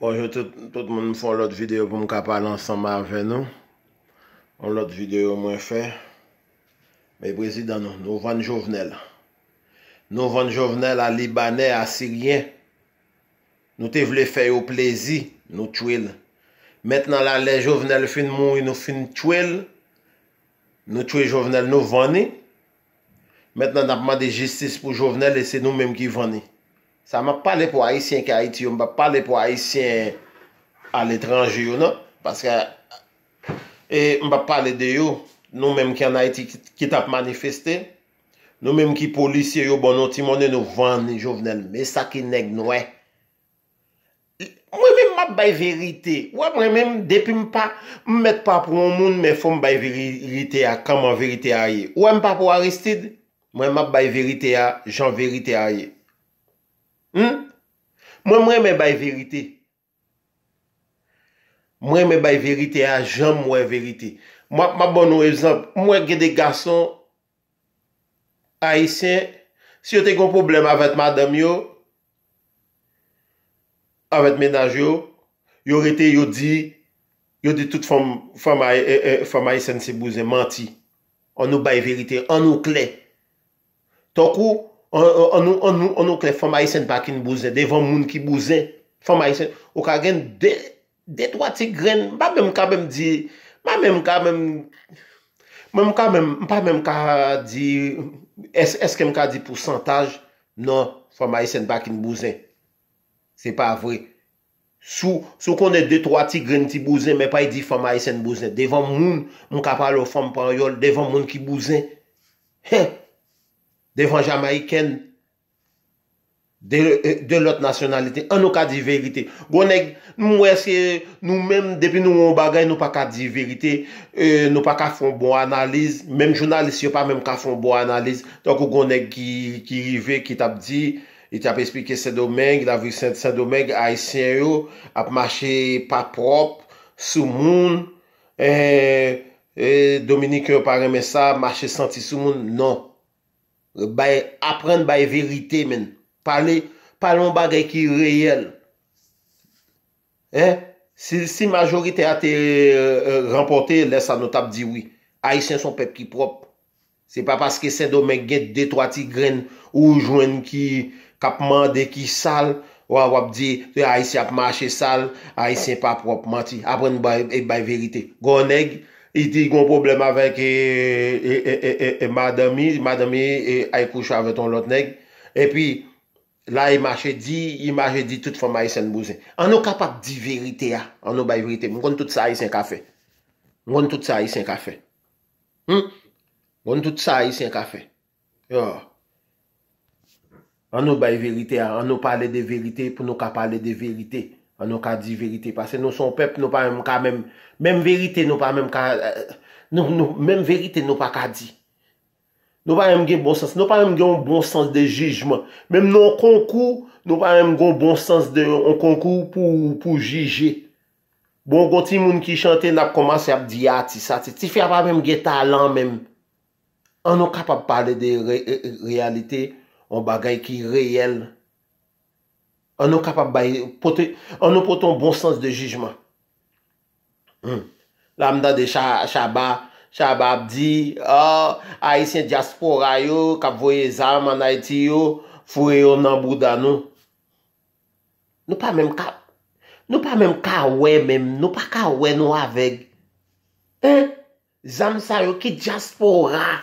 Bonjour tout moun m foun lout videyo pou m kapal ansanma avè nou Lout videyo mwen fè Mè prezident nou, nou van jovenel Nou van jovenel a libanè, a siryen Nou te vle fè yo plezi, nou twil Mèt nan la lè jovenel fin moun, nou fin twil Nou twil jovenel, nou vani Mèt nan apman de jistis pou jovenel, se nou mèm ki vani Sa mba pale pou Haitien ki Haiti yo, mba pale pou Haitien al etranji yo, nan? Paske, e mba pale de yo, nou menm ki en Haiti ki tap manifeste, nou menm ki polisye yo bonotimone nou van ni jovenel, me sa ki neg nou e. Mwen menm map bay verite, wè mwen menm depi mpa, mwen met pa pou moun moun me fwom bay verite a, kanman verite a ye, wè mpa pou Aristide, mwen map bay verite a, jan verite a ye. Hmm? mwen mwen mwen bay verite mwen mwen bay verite a jan mwen verite mwen mwen bon nou exemple mwen gede gason a isen si yo te kon problem avet madam yo avet menaj yo yo rete yo di yo di tout foma foma isen se bouze manti an nou bay verite an nou kle tonkou On nou kre foma isen bakin bouzen. Devon moun ki bouzen foma isen. Ou ka gen detwa ti gren. Mpa mwen ka mwen di. Mpa mwen ka mwen. Mpa mwen ka mwen. Mpa mwen ka di. Eske mwen ka di porsantaj. Non foma isen bakin bouzen. Se pa vre. Sou konen detwa ti gren ti bouzen. Mwen pa yi di foma isen bouzen. Devon moun moun ka palo fom pan yon. Devon moun ki bouzen. He. Devan Jamaiken De lot nasyonalite An nou ka di verite Gwonek, nou mwen se Depi nou mwen bagay nou pa ka di verite Nou pa ka fon bon analize Mem jounalise, yon pa mem ka fon bon analize Tonk ou gwonek ki rive Ki tap di, ki tap esplike Se domeng, la virse se domeng A isen yo, ap mache Pa prop, sou moun euh, euh, Dominique Paré mè sa, mache Senti sou moun, nan Aprende bay verite men Palon bagay ki reyel eh? Si majorite a te eh, eh, Rempote, lè sa notap di wè Aisyen son pep ki prop Se pa paske sen do men gen detwa ti gren Ou jwen ki Kap mande ki sal Ou a wap di aisyen ap mache sal Aisyen pa prop Aprende bay verite Gon egg Iti yon problem avèk e, e, e, e madami, madami ay kouch avè ton lot neg. E pi la imache di, imache di tout fòm a yisen mbouzen. An nou kapap di verite ya, an nou bay verite. Mwen kon tout sa yisen kafe. Mwen kon tout sa yisen kafe. Hm? Mwen kon tout sa yisen kafe. An nou bay verite ya, an nou pale de verite pou nou kapale de verite. An nou ka di verite. Pase nou son pep nou pa mèm ka mèm. Mèm verite nou pa mèm ka. Euh, mèm verite nou pa ka di. Nou pa mèm gen bon sens. Nou pa mèm gen bon sens de jijman. Mèm nou an konkou. Nou pa mèm gen bon sens de an konkou pou jije. Bon go ti moun ki chante la p koman se ap diya ah, ti sa ti. Ti fè pa mèm gen talan mèm. An nou kapap pale de realite. An bagay ki reyel. An nou kapap baye, an nou pote un bon sens de jujman. Hmm. La mda de chaba, chaba apdi, oh, a, a isen diaspora yo, kap vwe zanman a iti yo, fwe yo nanbouda nou. Nou pa menm kap, nou pa menm ka we menm, nou pa ka we nou aveg. Eh, zanman sa yo ki diaspora,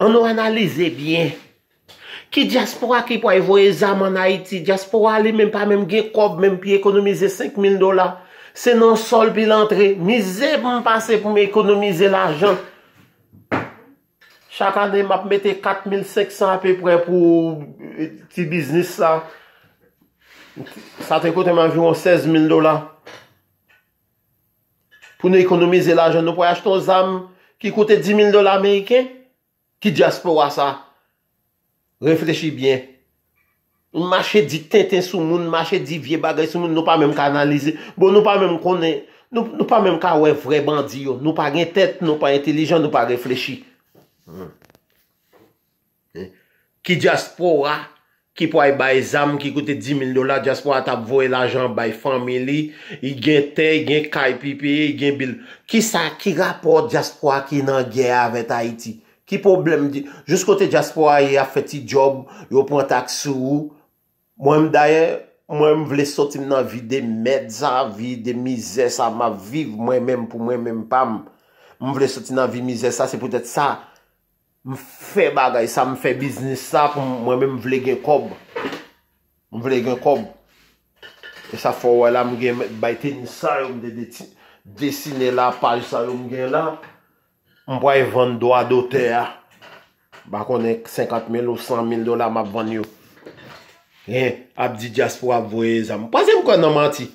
an nou analize bien. Ki diaspora ki pou a evo e zam an Haiti? Diaspora li menm pa menm ge kob menm pi ekonomize 5.000 dola. Se nan sol pi l'entre, mi ze pou m'pase pou m'ekonomize l'ajan. Chaka ne m ap mette 4.500 api pre pou eh, ti biznis la. Sa te kote m avyon 16.000 dola. Pou m ekonomize l'ajan, nou pou a jtou zam ki kote 10.000 dola meyke? Ki diaspora sa? Reflechi byen. Mache di tenten sou moun, mache di vie bagay sou moun, nou pa mèm ka analize. Bon, nou pa mèm konen. Nou pa mèm ka ouè vre bandi yo. Nou pa gen tèt, nou pa intelijan, nou pa reflechi. Hmm. Eh? Ki diaspora, ki pou ay bay zam, ki koute 10 mil lola, diaspora tap vo el ajan bay family, yi gen ten, yi gen kay pipi, yi gen bil. Ki sa, ki rapor diaspora ki nan gen avè ta iti? Ki problem di, jous kote Jaspo a ye a feti job, yo pou an taksu ou, mwen m daye, mwen m vle soti nan vi de medza, vi de mize, sa ma viv mwen men pou mwen men pam. Mwen m vle soti nan vi mize, sa se pwetet sa, m fe bagay, sa m fe biznis sa, mwen m vle gen kob. M vle gen kob. E sa fwa wala m gen bayte nisa yon de desine la, parisa yon gen la. Mpwa e vandwa do te ya. Bako ne 50.000 ou 100.000 dola map ban yo. Ye, Abdi Jaspo ap voye zan. Mpwa zem kwen nan mati?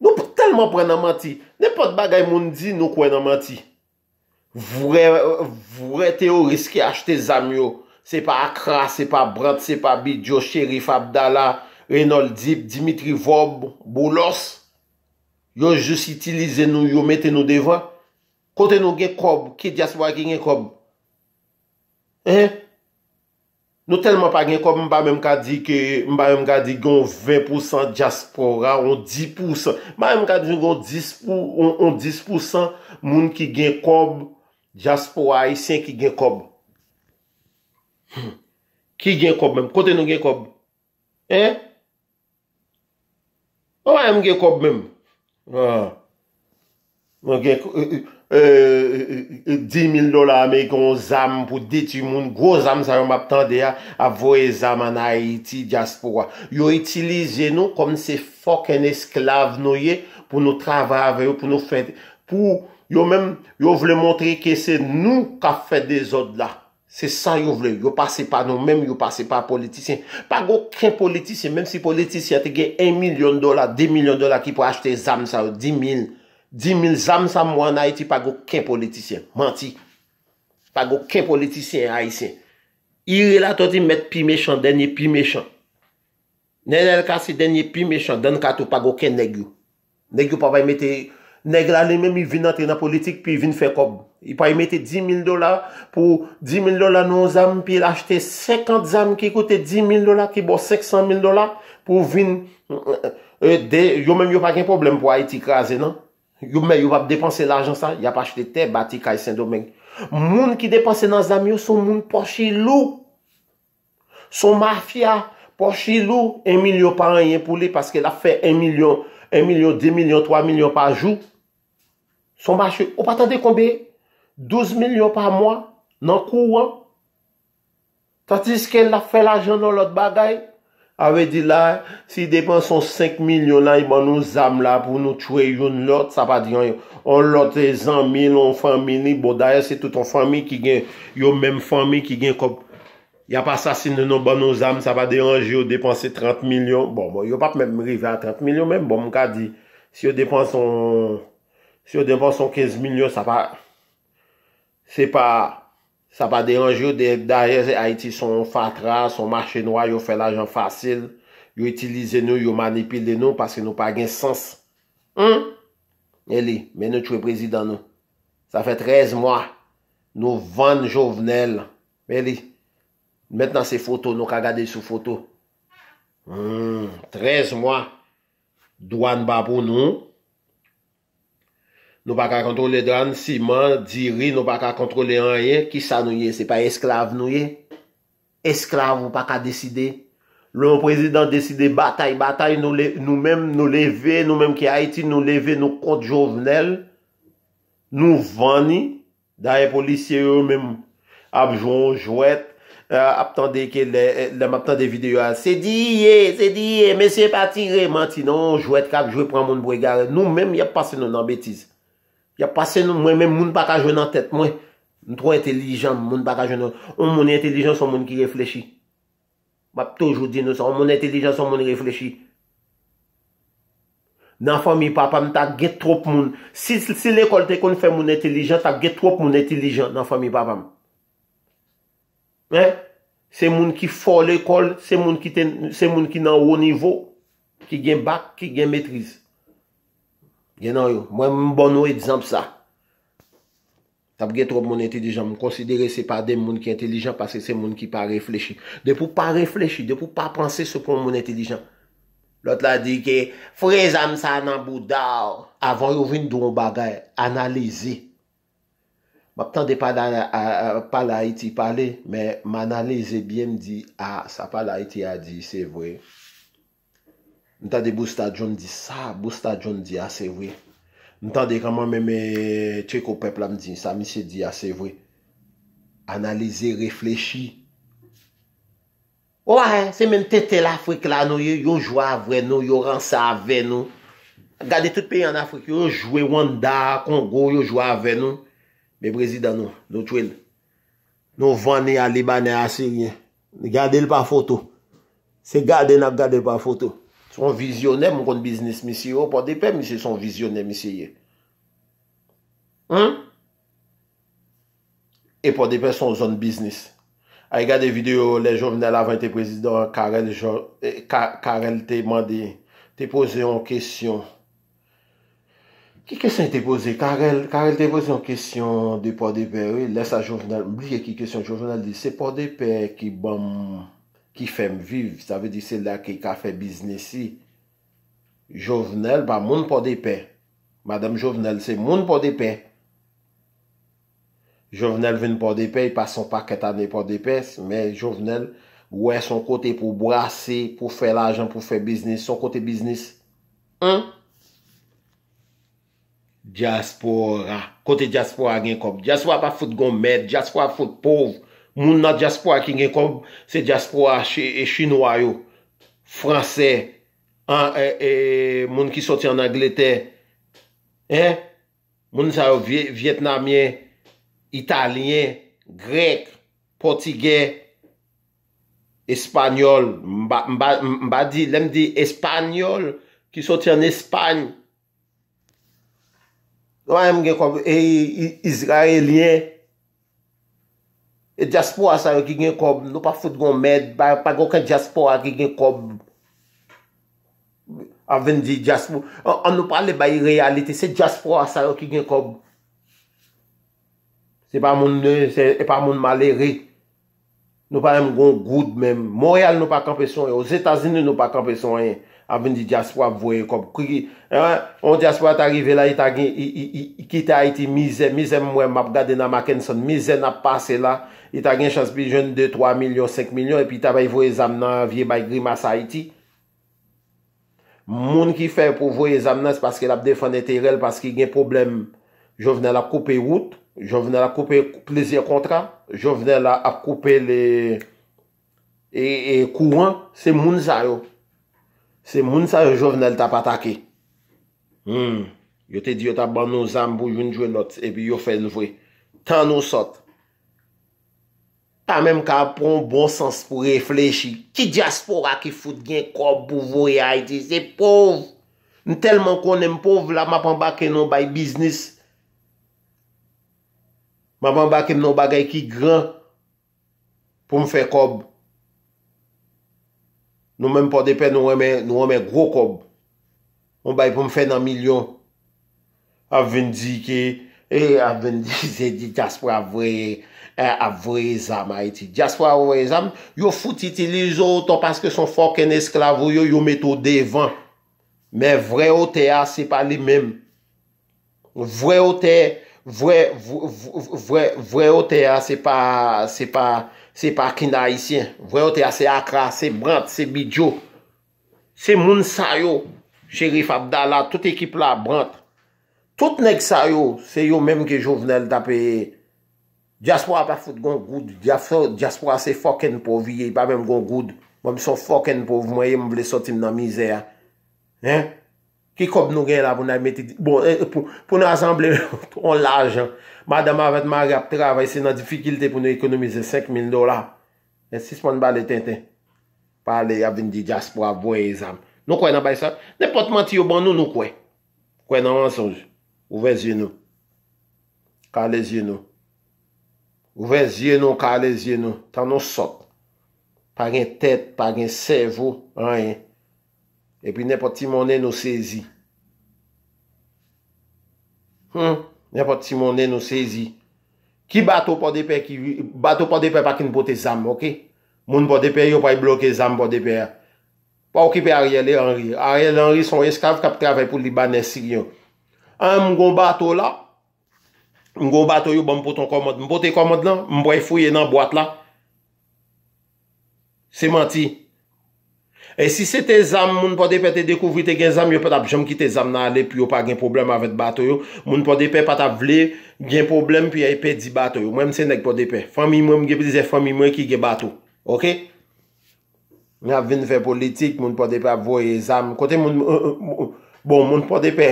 Nou talman kwen nan mati. Nen pot bagay moun di nou kwen nan mati. Vwere te yo riske achete zan yo. Se pa Akra, se pa Brandt, se pa Bidjo, Sherif Abdallah, Renold Dib, Dimitri Vob, Boulos. Yo jous itilize nou, yo mette nou devan. Kote nou gen kob. Ki diaspora ki gen kob. Eh? Nou telman pa gen kob. Mba mwen mkadi gen 20% diaspora. On 10%. Mba mwen mkadi gen 10% moun ki gen kob. Diaspora isen ki gen kob. Hmm. Ki gen kob menm. Kote nou gen kob. Eh? Mba mwen mwen gen kob menm. Ah. Mwen gen kob. 10.000 dola Amerikan zam pou diti moun Gwo zam sa yon mab tende ya Avoye zam an Haiti, diaspora Yo itilize nou kom se fok en esklave nou ye Pou nou travave yo, pou nou fed Yo mèm, yo vle montre ke se nou ka fed de zot la Se sa yo vle, yo pase pa nou Mèm yo pase pa politisyen Pa gwo kren politisyen Mèm si politisyen te gen 1.000.000 dola 10.000.000 dola ki pou achete zam sa yo 10.000 10.000 zam sa mwa na iti pa go ken politisyen. Manti. Pa go ken politisyen a isen. Iri la to ti met pi mechon, denye pi mechon. Nè lè lè kasi denye pi mechon, den kato pa go ken negyo. Negyo pa vay mette, negyo la lè mèm i vin anter nan politik, pi vin fe kob. I pa yi mette 10.000 dola, pou 10.000 dola nou zam, pi l'achete 50 zam ki kote 10.000 dola, ki bo 500.000 dola, pou vin, euh, euh, euh, yo mèm yo pa gen problem pou a iti kaze nan. Yo mè, yo wap depanse l'ajan sa, ya pa chle te, bati kaj sen domen. Moun ki depanse nan zami yo, son moun pochi lou. Son mafya, pochi lou, en milyon pa an yen pou li, paske la fe en milyon, en milyon, de milyon, twa milyon pa jou. Son mafya, ou patande konbe? Douz milyon pa mwa, nan kou an. Tatiske la fe l'ajan nan lot bagay, nan kou an. Awe di la, si depan son 5 milyon la, yon ban nou zam la pou nou tchwe yon lot, sa pa di, yon lot e zan mil, yon fami ni, bo dayan se tout yon fami ki gen, yon menm fami ki gen, yon pa sasin nou nan ban nou zam, sa pa di, yon jyo depan se 30 milyon, bon, bon, yon pa mwen mrive a 30 milyon, menm bon, mwen ka di, si yon depan son 15 milyon, sa pa, se pa, Sa pa deranj yo dèk dèk dèk a iti son fatra, son mache noua, yo fè l'ajan fasil. Yo itilize nou, yo manipile nou, paske nou pa gen sens. Hmm? Mè li, mè nou chwe prezidant nou. Sa fè trez mwa. Nou van jovenel. Mè li. Mèt nan se foto nou, ka gade sou foto. Hmm, trez mwa. Douan babou nou. Nou pa ka kontrole dan, si man, di ri, nou pa ka kontrole an ye, ki sa nou ye, se pa esklave nou ye, esklave ou pa ka deside, loun prezident deside, batay, batay, nou menm nou leve, nou menm ki Haiti, nou leve nou kote jovenel, nou vani, da ye polisye yo menm, apjou, jouet, ap tande euh, ke le, le map tande video a, se di ye, se di ye, mese pati re, manti nou, jouet kak, jouet pran moun bwe gare, nou menm yap pase nou nan betiz. Ya pase nou mwen men moun baka jo nan tet. Mwen, mwen tro entelijan moun baka jo nan tet. On moun entelijan son moun ki reflechi. Bap toujou di nou sa. On moun entelijan son moun reflechi. Nan fami papam, ta get trop moun. Si l'ekol te kon fè moun entelijan, ta get trop moun entelijan nan fami papam. Se moun ki fol ekol, se moun ki nan wou nivou, ki gen bak, ki gen metriz. Yen nan yo, mwen mbon wè di zanp sa. Tab gen tro moun entelijan, mwen konsidere se pa de moun ki entelijan, pase se moun ki pa reflechi. De pou pa reflechi, de pou pa pranse se kon moun entelijan. Lote la di ki, fre zanm sa nan boudar. Avan yo vin doun bagay, analize. Mwen ptande pa la iti pale, mwen analize biye mdi, ah, sa pa la iti a di, se vwey. N tan de Boustadjon di sa, Boustadjon di ase vwe. N tan de kaman mèmè, Tcheko peplam di, Samise di ase vwe. Analize, reflechi. Ou aè, se mèm tete l'Afrique la nou, yon jou avre nou, yon ran sa avre nou. Gade tout peyi an Afrique, yon jou e Wanda, Kongo, yon jou avre nou. Mè Brezida nou, nou twil. Nou vwane a Libanè, a Syriè. Gade l pa foto. Se gade nap gade l pa foto. Son vizyonè moun kon bisnis misye yo, oh, pou depè misye, son vizyonè misye ye. Hein? E pou depè son zon bisnis. A ah, y gade videyo, le joun venè la vwen te prezidon, Karel te mande, te pose yon kesyon. Ki kesyon te pose? Karel te pose yon kesyon de pou depè. Lè sa joun venè, oubliye ki kesyon joun venè, se pou depè ki bam... Ki fèm vive. S'ave di se la ki ka fè biznesi. Jovenel pa moun pou de pe. Madame Jovenel se moun pou de pe. Jovenel vèn pou de pe. Y pa son paket ane pou de pe. Men Jovenel wè son kote pou brase. Pou fè la jan pou fè biznesi. Son kote biznesi. An. Diaspora. Kote diaspora gen kom. Diaspora pa fout gon mèd. Diaspora fout pouv. Moun nan jaspo a ki gen kom se jaspo a e chino a yo, franse, e, moun ki soti an aglete. Moun sa yo vietnamye, italye, grek, portige, espanyol, mba di lèm di espanyol ki soti an espany. Moun gen kom e israelye. Jaspo e a sa yon ki gen kob, nou pa foute goun med, pa goun ken jaspo a ki gen kob. A ven di jaspo, an nou pa le bayi realite, se jaspo a sa yon ki gen kob. Se pa moun nou, se e pa moun male re. Nou pa yon goun goud men. Montreal nou pa kampeson en, os Etasini nou pa kampeson en, a ven di jaspo a vweye kob. Eh, on jaspo a tarive la, ki ta iti mize, mize mwen map gade na maken son, mize nap pase la, I ta gen chans pi jen 2-3 milyon, 5 milyon, epi ta bay vwe zam nan vie bay grima sa iti. Moun ki fè pou vwe zam nan, se paske la bde fane terel, paske gen problem. Jou vwene la koupe wout, jou vwene la koupe plezier kontra, jou vwene la koupe le... e kouan, se moun zayot. Se moun zayot jou vwene la tapatake. Hmm. Yo te di yo tap ban nou zam pou joun jwe lot, epi yo fè l vwe. Tan nou sot. Tamen ka pon bon sens pou reflechi. Ki diaspora ki foute gen kob pou vou reaydi. Se pov. N telman konen pov la mapan baken nou bay biznis. Mapan baken nou bagay ki gran. Pou m fe kob. Nou menm po depen nou wame gro kob. Mou bay pou m fe nan milyon. A vendi ki. E a vendi se di diaspora vweye. Eh, avreza ma iti. Jaswa avreza, yo fout iti li zo to paske son fok en esklavo yo, yo meto devan. Men vreotea se pa li menm. Vreotea, vreotea se pa, se pa, se pa kina isyen. Vreotea se akra, se brant, se bidjo. Se moun sa yo, cheri Fabdala, tout ekip la brant. Tout nek sa yo, se yo menm ki jo vnel dapeye. Jaspo a pa foute gong goud. Jaspo a se fokken pou viye. Pa mèm gong goud. Mèm son fokken pou viye. Mèm vle sotim nan mizè. Ki kob nou gen la pou nan meti. Bon, eh, pou nou asemble. On laj. Madama vet ma rap travay. Se nan difikilte pou nou ekonomize. 5.000 dola. En 6.000 balè tentè. Palè ya vin di jaspo a vwe izam. Nou kwen nan bay san. Nè pot manti yo ban nou nou kwen. Kwen nan ansonj. Ouve zi nou. Kale zi nou. Ouve zye nou, ka le zye nou. Tan nou sot. Pa gen tet, pa gen servou. A ye. E pi nepo ti mounen nou sezi. Hmm? Nepo ti mounen nou sezi. Ki bato pa depè ki... Bato pa depè pa kin pote zam, ok? Moun pa depè yo pa yi e bloke zam pa depè. Pa ou ki pe a ryele anri. A ryele anri son yi skav kap travè pou libanè si gyon. A yon mgon bato la... Mgo batoyou bon mpo ton komod. Mpo te komod lan, mbo e foye nan boat la. Se manti. E si se te zam, moun po depè te dekouvri te gen zam, yo pa ta bicham ki te zam nan ale, pi yo pa gen problem avet batoyou. Moun po depè pa ta vle, gen problem, pi yo e pedi batoyou. Mwen mse neg po depè. Fwa mi mwen, mge pize fwa mi mwen ki ge batoyou. Ok? Mwen avin fe politik, moun po depè avoye zam. Kote moun... Euh, euh, euh, bon, moun po depè...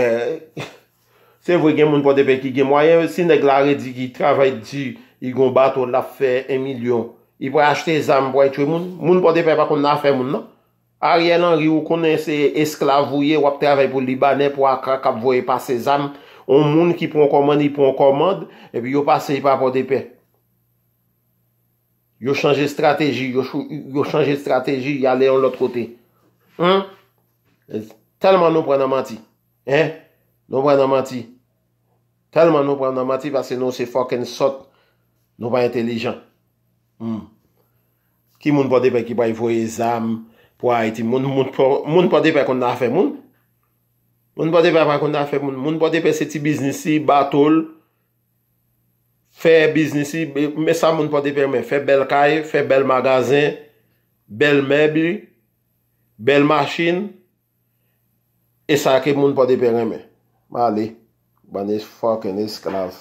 Se vwe gen moun potepe ki gen mwoye, si neg lare di ki travay di, i gon baton la fe en milyon, i pwoye achte zanm pwoye, moun potepe pa kon nan fe moun nan. A rye lan riyo konen se esklavouye wap travay pou libanè, pou akakap vwe pas se zanm, on moun ki pon komand, i pon komand, epi yo pase yi pa potepe. Yo chanje strategi, yo chanje strategi, yi ale yon lot kote. Telman nou prena manti. En? En? Nou pa nan mati. Telman nou pa nan mati vase nou se fokken sot. Nou pa entelijan. Hmm. Ki moun pa depe ki bay vwe e zam pou a iti. Moun pa depe kon nan fe moun. Moun pa depe kon nan fe moun. Moun pa depe se ti biznis si batol. Fe biznis si. Me sa moun pa depe mwen. Fe bel kay, fe bel magazin. Bel mebi. Bel masjin. E sa ke moun pa depe mwen mwen. Mali, banês, foca, escravo.